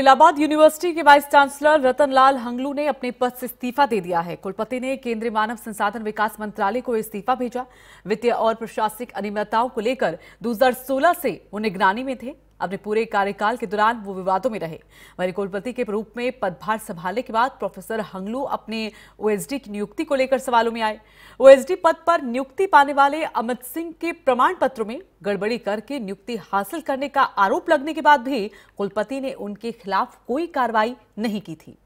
Allahabad university के vice chancellor Ratanlal Hangloo ने अपने पद से इस्तीफा दे दिया है कुलपति ने केंद्रीय मानव संसाधन विकास मंत्रालय को इस्तीफा भेजा वित्तीय और प्रशासनिक अनियमितताओं को लेकर 2016 से वो निगरानी में थे अपने पूरे कार्यकाल के दौरान वो विवादों में रहे वहीं कुलपति के रूप में पदभार संभालने के बाद प्रोफेसर हंगलू अपने ओएसडी की नियुक्ति को लेकर सवालों में आए ओएसडी पद पर नियुक्ति पाने वाले अमित सिंह के प्रमाण पत्रों में गड़बड़ी करके नियुक्ति हासिल करने का आरोप लगने के बाद भी कुलपति ने उनके खिलाफ कोई कार्रवाई नहीं की थी